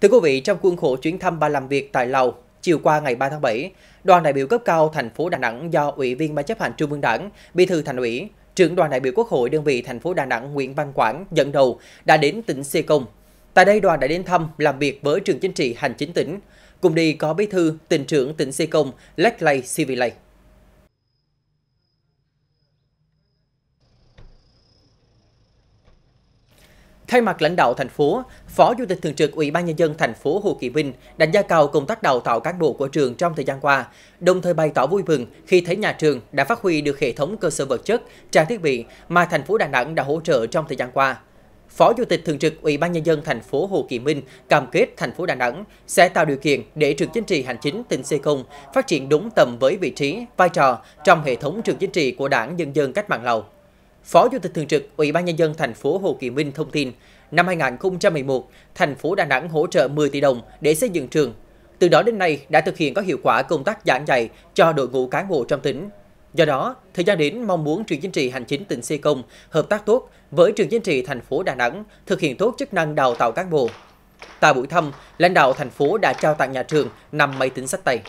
Thưa quý vị, trong khuôn khổ chuyến thăm và làm việc tại Lào, chiều qua ngày 3 tháng 7, đoàn đại biểu cấp cao thành phố Đà Nẵng do Ủy viên Ban chấp hành Trung ương Đảng, Bí thư Thành ủy, trưởng đoàn đại biểu Quốc hội đơn vị thành phố Đà Nẵng Nguyễn Văn Quảng dẫn đầu đã đến tỉnh Sê Công. Tại đây đoàn đã đến thăm làm việc với trường chính trị hành chính tỉnh. Cùng đi có bí thư, tỉnh trưởng tỉnh Sê Công, Lech Lay Sivilay. Thay mặt lãnh đạo thành phố, Phó Chủ tịch Thường trực Ủy ban Nhân dân thành phố Hồ Kỳ Vinh đánh giá cao công tác đào tạo cán bộ của trường trong thời gian qua, đồng thời bày tỏ vui mừng khi thấy nhà trường đã phát huy được hệ thống cơ sở vật chất, trang thiết bị mà thành phố Đà Nẵng đã hỗ trợ trong thời gian qua. Phó Chủ tịch Thường trực Ủy ban Nhân dân thành phố Hồ Kỳ Minh cam kết thành phố Đà Nẵng sẽ tạo điều kiện để trường chính trị hành chính tỉnh Sê Công phát triển đúng tầm với vị trí, vai trò trong hệ thống trường chính trị của Đảng Nhân dân Cách mạng Lào. Phó Chủ tịch thường trực Ủy ban nhân dân thành phố Hồ Chí Minh thông tin, năm 2011, thành phố Đà Nẵng hỗ trợ 10 tỷ đồng để xây dựng trường. Từ đó đến nay đã thực hiện có hiệu quả công tác giảng dạy cho đội ngũ cán bộ trong tỉnh. Do đó, thời gian đến mong muốn trường chính trị hành chính tỉnh Sê Công hợp tác tốt với trường chính trị thành phố Đà Nẵng thực hiện tốt chức năng đào tạo cán bộ. Tại buổi thăm, lãnh đạo thành phố đã trao tặng nhà trường 5 máy tính sách tay.